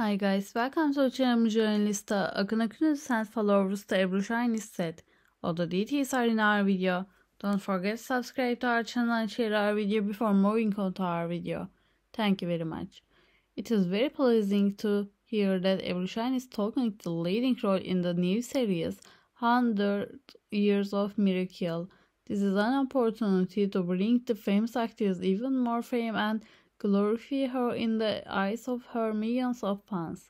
Hi guys, welcome to Channel Journalist. Akın Akın sent followers to Ebru Şahin set. All the details are in our video. Don't forget to subscribe to our channel and share our video before moving on to our video. Thank you very much. It is very pleasing to hear that Ebru Shine is taking the leading role in the new series 100 Years of Miracle. This is an opportunity to bring the famous actress even more fame and glorify her in the eyes of her millions of fans.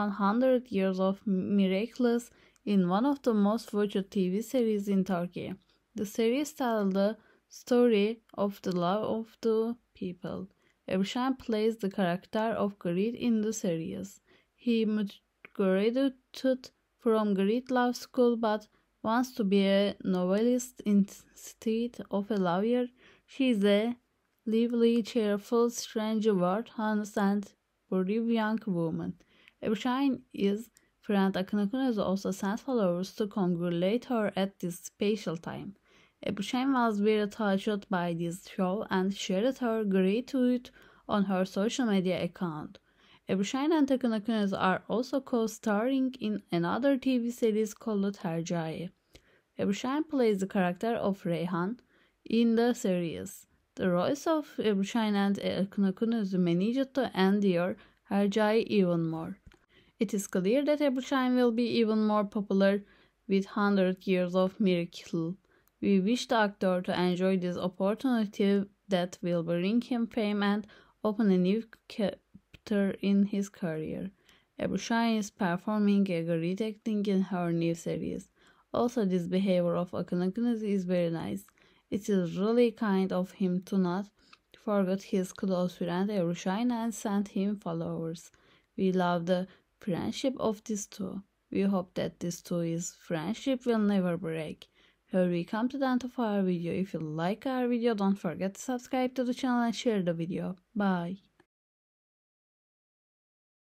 100 years of miracles in one of the most watched TV series in Turkey. The series tells the story of the love of the people. Evshan plays the character of Grit in the series. He graduated from Grit Law School but wants to be a novelist instead of a lawyer. She is a lively, cheerful stranger world, honest and young woman. is friend Akinakunes also sent followers to congratulate her at this special time. Evshine was very touched by this show and shared her gratitude on her social media account. Evshine and Akinakunes are also co-starring in another TV series called Tercai. Evshine plays the character of Rehan in the series. The الرئيسة في Buchanan الأيقونة managed to end their herjai even more. It is clear that Abushain will be even more popular with 100 years of miracle. We wish the actor to enjoy this opportunity that will bring him fame and open a new chapter in his career. Abushain is performing a great acting in her new series. Also, this behavior of Akunakunas is very nice. It is really kind of him to not forget his close friend Erushin and send him followers. We love the friendship of these two. We hope that this two is friendship will never break. Here we come to the end of our video. If you like our video, don't forget to subscribe to the channel and share the video. Bye.